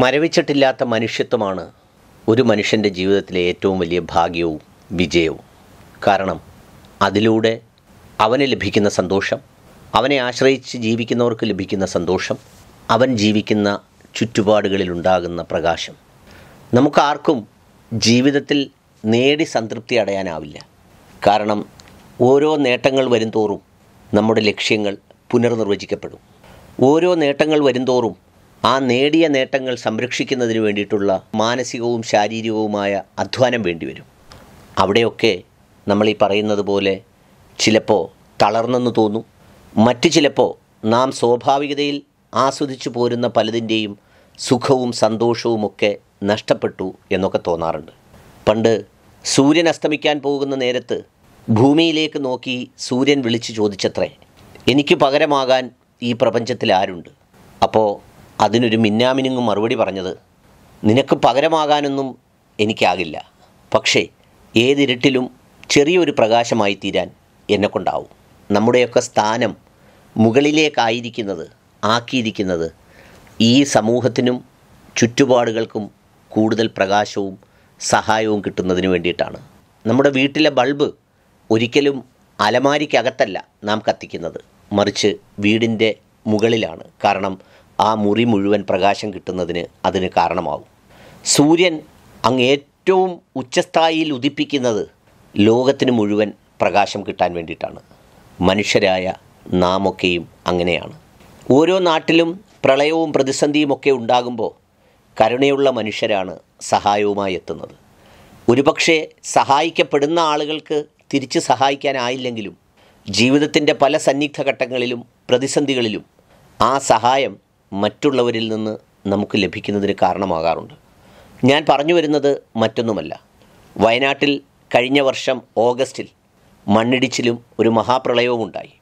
മരവിച്ചിട്ടില്ലാത്ത മനുഷ്യത്വമാണ് ഒരു മനുഷ്യൻ്റെ ജീവിതത്തിലെ ഏറ്റവും വലിയ ഭാഗ്യവും വിജയവും കാരണം അതിലൂടെ അവന് ലഭിക്കുന്ന സന്തോഷം അവനെ ആശ്രയിച്ച് ജീവിക്കുന്നവർക്ക് ലഭിക്കുന്ന സന്തോഷം അവൻ ജീവിക്കുന്ന ചുറ്റുപാടുകളിലുണ്ടാകുന്ന പ്രകാശം നമുക്കാർക്കും ജീവിതത്തിൽ നേടി സംതൃപ്തി അടയാനാവില്ല കാരണം ഓരോ നേട്ടങ്ങൾ തോറും നമ്മുടെ ലക്ഷ്യങ്ങൾ പുനർനിർവചിക്കപ്പെടും ഓരോ നേട്ടങ്ങൾ തോറും ആ നേടിയ നേട്ടങ്ങൾ സംരക്ഷിക്കുന്നതിന് വേണ്ടിയിട്ടുള്ള മാനസികവും ശാരീരികവുമായ അധ്വാനം വേണ്ടിവരും അവിടെയൊക്കെ നമ്മൾ ഈ പറയുന്നത് പോലെ ചിലപ്പോൾ തളർന്നെന്ന് തോന്നും മറ്റു ചിലപ്പോൾ നാം സ്വാഭാവികതയിൽ ആസ്വദിച്ചു പോരുന്ന പലതിൻ്റെയും സുഖവും സന്തോഷവും ഒക്കെ നഷ്ടപ്പെട്ടു എന്നൊക്കെ തോന്നാറുണ്ട് പണ്ട് സൂര്യൻ അസ്തമിക്കാൻ പോകുന്ന നേരത്ത് ഭൂമിയിലേക്ക് നോക്കി സൂര്യൻ വിളിച്ചു ചോദിച്ചത്രേ എനിക്ക് പകരമാകാൻ ഈ പ്രപഞ്ചത്തിൽ ആരുണ്ട് അപ്പോൾ അതിനൊരു മിന്നാമിനിങ്ങും മറുപടി പറഞ്ഞത് നിനക്ക് പകരമാകാനൊന്നും എനിക്കാകില്ല പക്ഷേ ഏതിരുട്ടിലും ചെറിയൊരു പ്രകാശമായി തീരാൻ എന്നെക്കൊണ്ടാവും നമ്മുടെയൊക്കെ സ്ഥാനം മുകളിലേക്കായിരിക്കുന്നത് ആക്കിയിരിക്കുന്നത് ഈ സമൂഹത്തിനും ചുറ്റുപാടുകൾക്കും കൂടുതൽ പ്രകാശവും സഹായവും കിട്ടുന്നതിന് വേണ്ടിയിട്ടാണ് നമ്മുടെ വീട്ടിലെ ബൾബ് ഒരിക്കലും അലമാരിക്കകത്തല്ല നാം കത്തിക്കുന്നത് മറിച്ച് വീടിൻ്റെ മുകളിലാണ് കാരണം ആ മുറി മുഴുവൻ പ്രകാശം കിട്ടുന്നതിന് അതിന് കാരണമാവും സൂര്യൻ അങ്ങ് ഏറ്റവും ഉച്ചസ്ഥായിയിൽ ഉദിപ്പിക്കുന്നത് ലോകത്തിന് മുഴുവൻ പ്രകാശം കിട്ടാൻ വേണ്ടിയിട്ടാണ് മനുഷ്യരായ നാമൊക്കെയും അങ്ങനെയാണ് ഓരോ നാട്ടിലും പ്രളയവും പ്രതിസന്ധിയും ഒക്കെ ഉണ്ടാകുമ്പോൾ കരുണയുള്ള മനുഷ്യരാണ് സഹായവുമായി എത്തുന്നത് ഒരുപക്ഷെ സഹായിക്കപ്പെടുന്ന ആളുകൾക്ക് തിരിച്ച് സഹായിക്കാനായില്ലെങ്കിലും ജീവിതത്തിൻ്റെ പല സന്നിഗ്ധ ഘട്ടങ്ങളിലും പ്രതിസന്ധികളിലും ആ സഹായം മറ്റുള്ളവരിൽ നിന്ന് നമുക്ക് ലഭിക്കുന്നതിന് കാരണമാകാറുണ്ട് ഞാൻ പറഞ്ഞു വരുന്നത് മറ്റൊന്നുമല്ല വയനാട്ടിൽ കഴിഞ്ഞ വർഷം ഓഗസ്റ്റിൽ മണ്ണിടിച്ചിലും ഒരു മഹാപ്രളയവും ഉണ്ടായി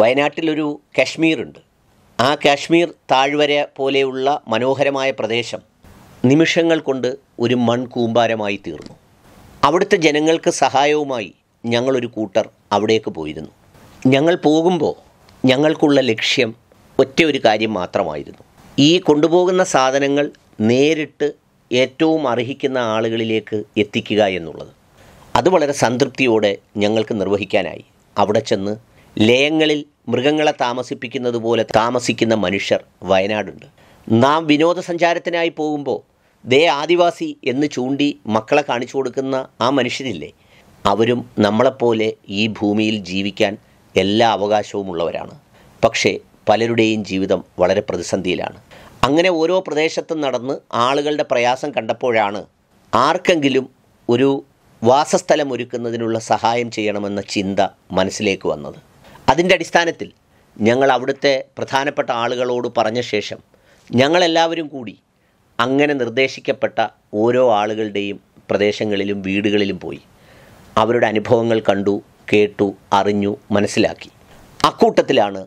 വയനാട്ടിലൊരു കാശ്മീറുണ്ട് ആ കാശ്മീർ താഴ്വര പോലെയുള്ള മനോഹരമായ പ്രദേശം നിമിഷങ്ങൾ കൊണ്ട് ഒരു മൺകൂമ്പാരമായി തീർന്നു അവിടുത്തെ ജനങ്ങൾക്ക് സഹായവുമായി ഞങ്ങളൊരു കൂട്ടർ അവിടേക്ക് പോയിരുന്നു ഞങ്ങൾ പോകുമ്പോൾ ഞങ്ങൾക്കുള്ള ലക്ഷ്യം ഒറ്റ ഒരു കാര്യം മാത്രമായിരുന്നു ഈ കൊണ്ടുപോകുന്ന സാധനങ്ങൾ നേരിട്ട് ഏറ്റവും അർഹിക്കുന്ന ആളുകളിലേക്ക് എത്തിക്കുക എന്നുള്ളത് അത് വളരെ സംതൃപ്തിയോടെ ഞങ്ങൾക്ക് നിർവഹിക്കാനായി അവിടെ ചെന്ന് ലയങ്ങളിൽ മൃഗങ്ങളെ താമസിപ്പിക്കുന്നത് പോലെ താമസിക്കുന്ന മനുഷ്യർ വയനാടുണ്ട് നാം വിനോദസഞ്ചാരത്തിനായി പോകുമ്പോൾ ദേ ആദിവാസി എന്ന് ചൂണ്ടി മക്കളെ കാണിച്ചു കൊടുക്കുന്ന ആ മനുഷ്യരില്ലേ അവരും നമ്മളെപ്പോലെ ഈ ഭൂമിയിൽ ജീവിക്കാൻ എല്ലാ അവകാശവും ഉള്ളവരാണ് പക്ഷേ പലരുടെയും ജീവിതം വളരെ പ്രതിസന്ധിയിലാണ് അങ്ങനെ ഓരോ പ്രദേശത്തും നടന്ന് ആളുകളുടെ പ്രയാസം കണ്ടപ്പോഴാണ് ആർക്കെങ്കിലും ഒരു വാസസ്ഥലം ഒരുക്കുന്നതിനുള്ള സഹായം ചെയ്യണമെന്ന ചിന്ത മനസ്സിലേക്ക് വന്നത് അതിൻ്റെ അടിസ്ഥാനത്തിൽ ഞങ്ങൾ അവിടുത്തെ പ്രധാനപ്പെട്ട ആളുകളോട് പറഞ്ഞ ശേഷം ഞങ്ങളെല്ലാവരും കൂടി അങ്ങനെ നിർദ്ദേശിക്കപ്പെട്ട ഓരോ ആളുകളുടെയും പ്രദേശങ്ങളിലും വീടുകളിലും പോയി അവരുടെ അനുഭവങ്ങൾ കണ്ടു കേട്ടു അറിഞ്ഞു മനസ്സിലാക്കി അക്കൂട്ടത്തിലാണ്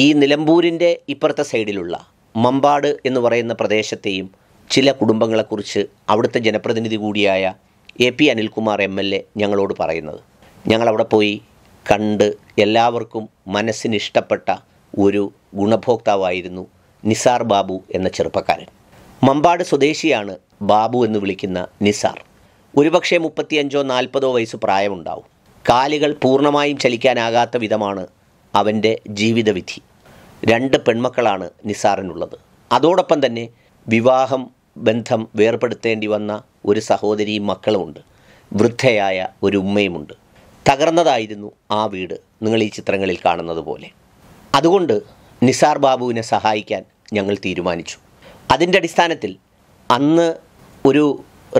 ഈ നിലമ്പൂരിൻ്റെ ഇപ്പുറത്തെ സൈഡിലുള്ള മമ്പാട് എന്ന് പറയുന്ന പ്രദേശത്തെയും ചില കുടുംബങ്ങളെക്കുറിച്ച് അവിടുത്തെ ജനപ്രതിനിധി കൂടിയായ A P Anilkumar M L A ഞങ്ങളോട് പറയുന്നത് ഞങ്ങളവിടെ പോയി കണ്ട് എല്ലാവർക്കും മനസ്സിന് ഇഷ്ടപ്പെട്ട ഒരു ഗുണഭോക്താവായിരുന്നു നിസാർ ബാബു എന്ന ചെറുപ്പക്കാരൻ മമ്പാട് സ്വദേശിയാണ് ബാബു എന്ന് വിളിക്കുന്ന നിസാർ ഒരുപക്ഷെ മുപ്പത്തിയഞ്ചോ നാൽപ്പതോ വയസ്സ് പ്രായമുണ്ടാവും കാലുകൾ പൂർണ്ണമായും ചലിക്കാനാകാത്ത വിധമാണ് അവൻ്റെ ജീവിതവിധി രണ്ട് പെൺമക്കളാണ് നിസാറിനുള്ളത് അതോടൊപ്പം തന്നെ വിവാഹം ബന്ധം വേർപ്പെടുത്തേണ്ടി വന്ന ഒരു സഹോദരിയും മക്കളുമുണ്ട് വൃദ്ധയായ ഒരു ഉമ്മയുമുണ്ട് തകർന്നതായിരുന്നു ആ വീട് നിങ്ങൾ ഈ ചിത്രങ്ങളിൽ കാണുന്നത് പോലെ അതുകൊണ്ട് നിസാർ ബാബുവിനെ സഹായിക്കാൻ ഞങ്ങൾ തീരുമാനിച്ചു അതിൻ്റെ അടിസ്ഥാനത്തിൽ അന്ന് ഒരു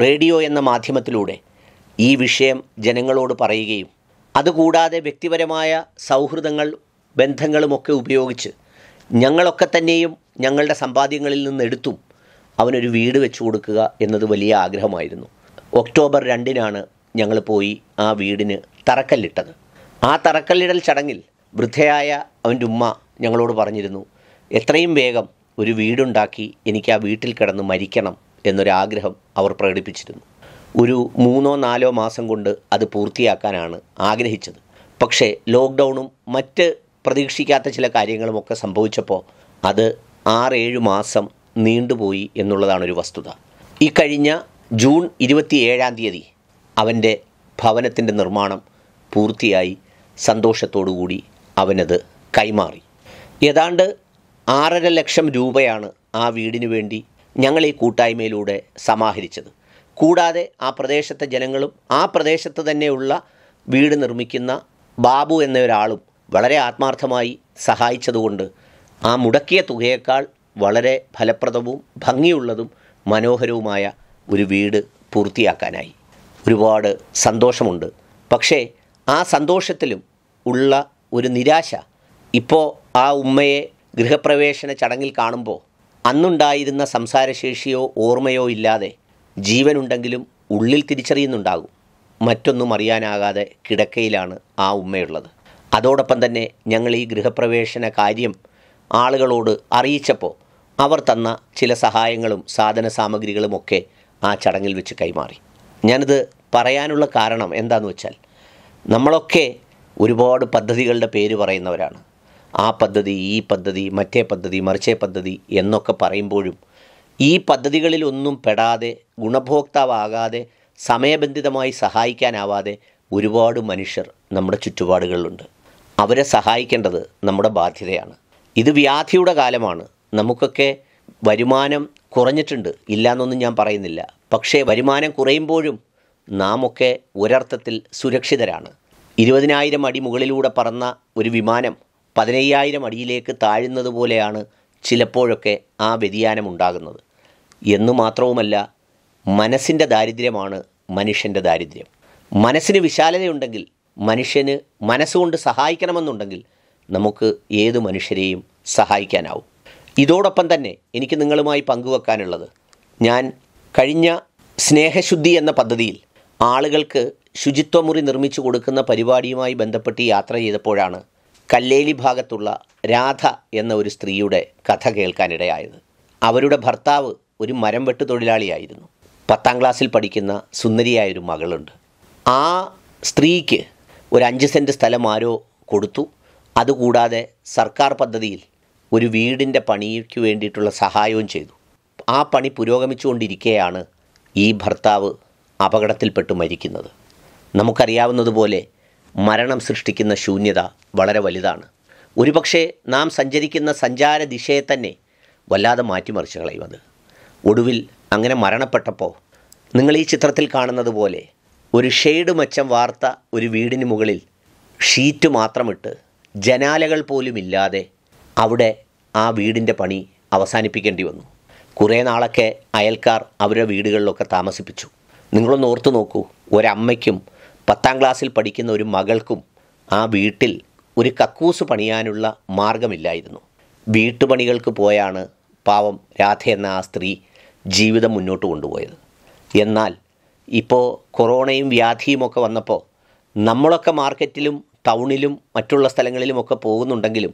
റേഡിയോ എന്ന മാധ്യമത്തിലൂടെ ഈ വിഷയം ജനങ്ങളോട് പറയുകയും അതുകൂടാതെ വ്യക്തിപരമായ സൗഹൃദങ്ങൾ ബന്ധങ്ങളുമൊക്കെ ഉപയോഗിച്ച് ഞങ്ങളൊക്കെ തന്നെയും ഞങ്ങളുടെ സമ്പാദ്യങ്ങളിൽ നിന്നെടുത്തും അവനൊരു വീട് വെച്ചു കൊടുക്കുക എന്നത് വലിയ ആഗ്രഹമായിരുന്നു ഒക്ടോബർ രണ്ടിനാണ് ഞങ്ങൾ പോയി ആ വീടിന് തറക്കല്ലിട്ടത് ആ തറക്കല്ലിടൽ ചടങ്ങിൽ വൃദ്ധയായ അവൻ്റെ ഉമ്മ ഞങ്ങളോട് പറഞ്ഞിരുന്നു എത്രയും വേഗം ഒരു വീടുണ്ടാക്കി എനിക്ക് ആ വീട്ടിൽ കിടന്ന് മരിക്കണം എന്നൊരാഗ്രഹം അവർ പ്രകടിപ്പിച്ചിരുന്നു ഒരു മൂന്നോ നാലോ മാസം കൊണ്ട് അത് പൂർത്തിയാക്കാനാണ് ആഗ്രഹിച്ചത് പക്ഷേ ലോക്ക്ഡൗണും മറ്റ് പ്രതീക്ഷിക്കാത്ത ചില കാര്യങ്ങളുമൊക്കെ സംഭവിച്ചപ്പോൾ അത് ആറേഴ് മാസം നീണ്ടുപോയി എന്നുള്ളതാണ് ഒരു വസ്തുത ഈ കഴിഞ്ഞ ജൂൺ ഏഴാം തീയതി അവൻ്റെ ഭവനത്തിൻ്റെ നിർമ്മാണം പൂർത്തിയായി സന്തോഷത്തോടുകൂടി അവനത് കൈമാറി ഏതാണ്ട് ആറര ലക്ഷം രൂപയാണ് ആ വീടിനു വേണ്ടി ഞങ്ങൾ ഈ കൂട്ടായ്മയിലൂടെ സമാഹരിച്ചത് കൂടാതെ ആ പ്രദേശത്തെ ജനങ്ങളും ആ പ്രദേശത്ത് തന്നെയുള്ള വീട് നിർമ്മിക്കുന്ന ബാബു എന്ന ഒരാളും വളരെ ആത്മാർത്ഥമായി സഹായിച്ചതുകൊണ്ട് ആ മുടക്കിയ തുകയേക്കാൾ വളരെ ഫലപ്രദവും ഭംഗിയുള്ളതും മനോഹരവുമായ ഒരു വീട് പൂർത്തിയാക്കാനായി ഒരുപാട് സന്തോഷമുണ്ട് പക്ഷേ ആ സന്തോഷത്തിലും ഉള്ള ഒരു നിരാശ ഇപ്പോൾ ആ ഉമ്മയെ ഗൃഹപ്രവേശന ചടങ്ങിൽ കാണുമ്പോൾ അന്നുണ്ടായിരുന്ന സംസാരശേഷിയോ ഓർമ്മയോ ഇല്ലാതെ ജീവനുണ്ടെങ്കിലും ഉള്ളിൽ തിരിച്ചറിയുന്നുണ്ടാകും മറ്റൊന്നും അറിയാനാകാതെ കിടക്കയിലാണ് ആ ഉമ്മയുള്ളത് അതോടൊപ്പം തന്നെ ഞങ്ങൾ ഈ ഗൃഹപ്രവേശന കാര്യം ആളുകളോട് അറിയിച്ചപ്പോൾ അവർ തന്ന ചില സഹായങ്ങളും സാധന സാമഗ്രികളുമൊക്കെ ആ ചടങ്ങിൽ വെച്ച് കൈമാറി ഞാനിത് പറയാനുള്ള കാരണം എന്താണെന്ന് വെച്ചാൽ നമ്മളൊക്കെ ഒരുപാട് പദ്ധതികളുടെ പേര് പറയുന്നവരാണ് ആ പദ്ധതി ഈ പദ്ധതി മറ്റേ പദ്ധതി മറിച്ചേ പദ്ധതി എന്നൊക്കെ പറയുമ്പോഴും ഈ പദ്ധതികളിലൊന്നും പെടാതെ ഗുണഭോക്താവാകാതെ സമയബന്ധിതമായി സഹായിക്കാനാവാതെ ഒരുപാട് മനുഷ്യർ നമ്മുടെ ചുറ്റുപാടുകളിലുണ്ട് അവരെ സഹായിക്കേണ്ടത് നമ്മുടെ ബാധ്യതയാണ് ഇത് വ്യാധിയുടെ കാലമാണ് നമുക്കൊക്കെ വരുമാനം കുറഞ്ഞിട്ടുണ്ട് ഇല്ലയെന്നൊന്നും ഞാൻ പറയുന്നില്ല പക്ഷേ വരുമാനം കുറയുമ്പോഴും നാം ഒക്കെ ഒരർത്ഥത്തിൽ സുരക്ഷിതരാണ് ഇരുപതിനായിരം അടി മുകളിലൂടെ പറന്ന ഒരു വിമാനം പതിനയ്യായിരം അടിയിലേക്ക് താഴുന്നത് പോലെയാണ് ചിലപ്പോഴൊക്കെ ആ വ്യതിയാനം ഉണ്ടാകുന്നത് എന്നു മാത്രവുമല്ല മനസ്സിൻ്റെ ദാരിദ്ര്യമാണ് മനുഷ്യൻ്റെ ദാരിദ്ര്യം മനസ്സിന് വിശാലതയുണ്ടെങ്കിൽ മനുഷ്യന് മനസ്സുകൊണ്ട് സഹായിക്കണമെന്നുണ്ടെങ്കിൽ നമുക്ക് ഏത് മനുഷ്യരെയും സഹായിക്കാനാവും ഇതോടൊപ്പം തന്നെ എനിക്ക് നിങ്ങളുമായി പങ്കുവെക്കാനുള്ളത് ഞാൻ കഴിഞ്ഞ സ്നേഹശുദ്ധി എന്ന പദ്ധതിയിൽ ആളുകൾക്ക് ശുചിത്വമുറി നിർമ്മിച്ചു കൊടുക്കുന്ന പരിപാടിയുമായി ബന്ധപ്പെട്ട് യാത്ര ചെയ്തപ്പോഴാണ് കല്ലേലി ഭാഗത്തുള്ള രാധ എന്ന ഒരു സ്ത്രീയുടെ കഥ കേൾക്കാനിടയായത് അവരുടെ ഭർത്താവ് ഒരു മരം വെട്ട് തൊഴിലാളിയായിരുന്നു പത്താം ക്ലാസ്സിൽ പഠിക്കുന്ന സുന്ദരിയായൊരു മകളുണ്ട് ആ സ്ത്രീക്ക് ഒരു അഞ്ച് സെൻറ്റ് സ്ഥലം ആരോ കൊടുത്തു അതുകൂടാതെ സർക്കാർ പദ്ധതിയിൽ ഒരു വീടിൻ്റെ പണിക്ക് വേണ്ടിയിട്ടുള്ള സഹായവും ചെയ്തു ആ പണി പുരോഗമിച്ചുകൊണ്ടിരിക്കെയാണ് ഈ ഭർത്താവ് അപകടത്തിൽപ്പെട്ട് മരിക്കുന്നത് നമുക്കറിയാവുന്നതുപോലെ മരണം സൃഷ്ടിക്കുന്ന ശൂന്യത വളരെ വലുതാണ് ഒരുപക്ഷെ നാം സഞ്ചരിക്കുന്ന സഞ്ചാര ദിശയെ തന്നെ വല്ലാതെ മാറ്റിമറിച്ച് അത് ഒടുവിൽ അങ്ങനെ മരണപ്പെട്ടപ്പോൾ നിങ്ങൾ ഈ ചിത്രത്തിൽ കാണുന്നത് പോലെ ഒരു ഷെയ്ഡ് മച്ചം വാർത്ത ഒരു വീടിന് മുകളിൽ ഷീറ്റ് മാത്രമിട്ട് ജനാലകൾ പോലുമില്ലാതെ അവിടെ ആ വീടിൻ്റെ പണി അവസാനിപ്പിക്കേണ്ടി വന്നു കുറേ നാളൊക്കെ അയൽക്കാർ അവരുടെ വീടുകളിലൊക്കെ താമസിപ്പിച്ചു നിങ്ങളൊന്ന് ഓർത്തു നോക്കൂ ഒരമ്മയ്ക്കും പത്താം ക്ലാസ്സിൽ പഠിക്കുന്ന ഒരു മകൾക്കും ആ വീട്ടിൽ ഒരു കക്കൂസ് പണിയാനുള്ള മാർഗമില്ലായിരുന്നു വീട്ടുപണികൾക്ക് പോയാണ് പാവം രാധ എന്ന ആ സ്ത്രീ ജീവിതം മുന്നോട്ട് കൊണ്ടുപോയത് എന്നാൽ ഇപ്പോൾ കൊറോണയും വ്യാധിയുമൊക്കെ വന്നപ്പോൾ നമ്മളൊക്കെ മാർക്കറ്റിലും ടൗണിലും മറ്റുള്ള സ്ഥലങ്ങളിലുമൊക്കെ പോകുന്നുണ്ടെങ്കിലും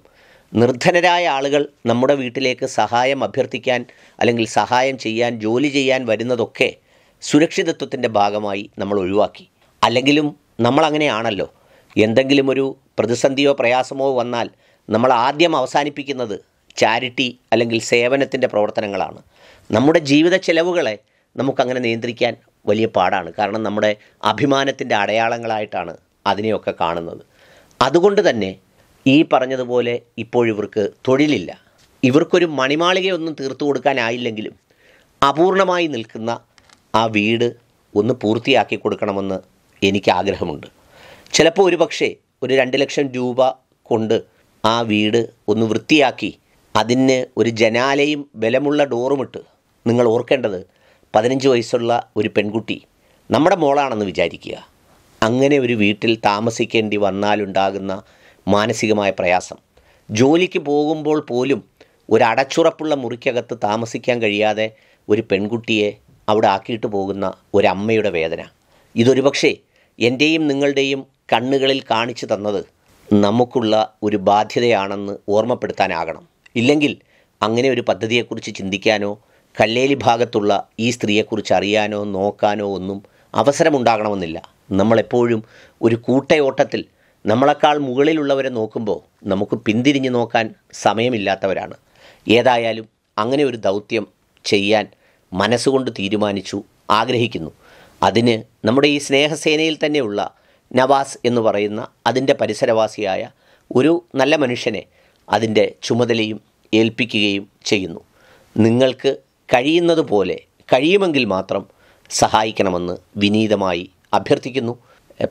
നിർധനരായ ആളുകൾ നമ്മുടെ വീട്ടിലേക്ക് സഹായം അഭ്യർത്ഥിക്കാൻ അല്ലെങ്കിൽ സഹായം ചെയ്യാൻ ജോലി ചെയ്യാൻ വരുന്നതൊക്കെ സുരക്ഷിതത്വത്തിൻ്റെ ഭാഗമായി നമ്മൾ ഒഴിവാക്കി അല്ലെങ്കിലും നമ്മളങ്ങനെയാണല്ലോ എന്തെങ്കിലും ഒരു പ്രതിസന്ധിയോ പ്രയാസമോ വന്നാൽ നമ്മൾ ആദ്യം അവസാനിപ്പിക്കുന്നത് ചാരിറ്റി അല്ലെങ്കിൽ സേവനത്തിൻ്റെ പ്രവർത്തനങ്ങളാണ് നമ്മുടെ ജീവിത ചെലവുകളെ നമുക്കങ്ങനെ നിയന്ത്രിക്കാൻ വലിയ പാടാണ് കാരണം നമ്മുടെ അഭിമാനത്തിൻ്റെ അടയാളങ്ങളായിട്ടാണ് അതിനെയൊക്കെ കാണുന്നത് അതുകൊണ്ട് തന്നെ ഈ പറഞ്ഞതുപോലെ ഇപ്പോഴിവർക്ക് തൊഴിലില്ല ഇവർക്കൊരു മണിമാളികയൊന്നും തീർത്തു കൊടുക്കാനായില്ലെങ്കിലും അപൂർണമായി നിൽക്കുന്ന ആ വീട് ഒന്ന് പൂർത്തിയാക്കി കൊടുക്കണമെന്ന് എനിക്ക് ആഗ്രഹമുണ്ട് ചിലപ്പോൾ ഒരു പക്ഷേ ഒരു രണ്ട് ലക്ഷം രൂപ കൊണ്ട് ആ വീട് ഒന്ന് വൃത്തിയാക്കി അതിന് ഒരു ജനാലയും ബലമുള്ള ഡോറുമിട്ട് നിങ്ങൾ ഓർക്കേണ്ടത് പതിനഞ്ച് വയസ്സുള്ള ഒരു പെൺകുട്ടി നമ്മുടെ മോളാണെന്ന് വിചാരിക്കുക അങ്ങനെ ഒരു വീട്ടിൽ താമസിക്കേണ്ടി വന്നാലുണ്ടാകുന്ന മാനസികമായ പ്രയാസം ജോലിക്ക് പോകുമ്പോൾ പോലും ഒരു അടച്ചുറപ്പുള്ള മുറിക്കകത്ത് താമസിക്കാൻ കഴിയാതെ ഒരു പെൺകുട്ടിയെ അവിടെ ആക്കിയിട്ട് പോകുന്ന ഒരമ്മയുടെ വേദന പക്ഷേ എൻ്റെയും നിങ്ങളുടെയും കണ്ണുകളിൽ കാണിച്ചു തന്നത് നമുക്കുള്ള ഒരു ബാധ്യതയാണെന്ന് ഓർമ്മപ്പെടുത്താനാകണം ഇല്ലെങ്കിൽ അങ്ങനെ ഒരു പദ്ധതിയെക്കുറിച്ച് ചിന്തിക്കാനോ കല്ലേലി ഭാഗത്തുള്ള ഈ സ്ത്രീയെക്കുറിച്ച് അറിയാനോ നോക്കാനോ ഒന്നും അവസരമുണ്ടാകണമെന്നില്ല നമ്മളെപ്പോഴും ഒരു കൂട്ടയോട്ടത്തിൽ നമ്മളെക്കാൾ മുകളിലുള്ളവരെ നോക്കുമ്പോൾ നമുക്ക് പിന്തിരിഞ്ഞു നോക്കാൻ സമയമില്ലാത്തവരാണ് ഏതായാലും അങ്ങനെ ഒരു ദൗത്യം ചെയ്യാൻ മനസ്സുകൊണ്ട് തീരുമാനിച്ചു ആഗ്രഹിക്കുന്നു അതിന് നമ്മുടെ ഈ സ്നേഹസേനയിൽ തന്നെയുള്ള നവാസ് എന്ന് പറയുന്ന അതിൻ്റെ പരിസരവാസിയായ ഒരു നല്ല മനുഷ്യനെ അതിൻ്റെ ചുമതലയും ഏൽപ്പിക്കുകയും ചെയ്യുന്നു നിങ്ങൾക്ക് കഴിയുന്നതുപോലെ കഴിയുമെങ്കിൽ മാത്രം സഹായിക്കണമെന്ന് വിനീതമായി അഭ്യർത്ഥിക്കുന്നു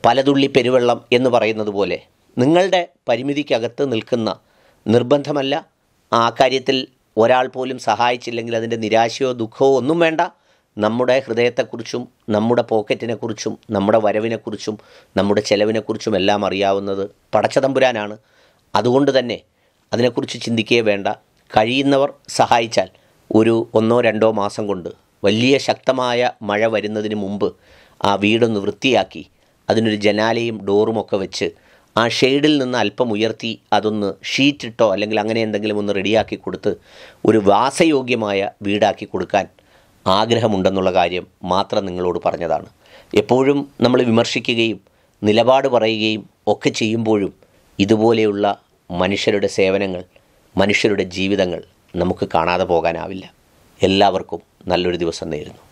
പലതുള്ളി പെരുവെള്ളം എന്ന് പറയുന്നത് പോലെ നിങ്ങളുടെ പരിമിതിക്കകത്ത് നിൽക്കുന്ന നിർബന്ധമല്ല ആ കാര്യത്തിൽ ഒരാൾ പോലും സഹായിച്ചില്ലെങ്കിൽ അതിൻ്റെ നിരാശയോ ദുഃഖമോ ഒന്നും വേണ്ട നമ്മുടെ ഹൃദയത്തെക്കുറിച്ചും നമ്മുടെ പോക്കറ്റിനെക്കുറിച്ചും നമ്മുടെ വരവിനെക്കുറിച്ചും നമ്മുടെ ചെലവിനെക്കുറിച്ചും എല്ലാം അറിയാവുന്നത് പടച്ചതമ്പുരാനാണ് അതുകൊണ്ട് തന്നെ അതിനെക്കുറിച്ച് ചിന്തിക്കുകയേ വേണ്ട കഴിയുന്നവർ സഹായിച്ചാൽ ഒരു ഒന്നോ രണ്ടോ മാസം കൊണ്ട് വലിയ ശക്തമായ മഴ വരുന്നതിന് മുമ്പ് ആ വീടൊന്ന് വൃത്തിയാക്കി അതിനൊരു ജനാലയും ഡോറുമൊക്കെ വെച്ച് ആ ഷെയ്ഡിൽ നിന്ന് അല്പം ഉയർത്തി അതൊന്ന് ഷീറ്റിട്ടോ അല്ലെങ്കിൽ അങ്ങനെ എന്തെങ്കിലും ഒന്ന് റെഡിയാക്കി കൊടുത്ത് ഒരു വാസയോഗ്യമായ വീടാക്കി കൊടുക്കാൻ ആഗ്രഹമുണ്ടെന്നുള്ള കാര്യം മാത്രം നിങ്ങളോട് പറഞ്ഞതാണ് എപ്പോഴും നമ്മൾ വിമർശിക്കുകയും നിലപാട് പറയുകയും ഒക്കെ ചെയ്യുമ്പോഴും ഇതുപോലെയുള്ള മനുഷ്യരുടെ സേവനങ്ങൾ മനുഷ്യരുടെ ജീവിതങ്ങൾ നമുക്ക് കാണാതെ പോകാനാവില്ല എല്ലാവർക്കും നല്ലൊരു ദിവസം നേരുന്നു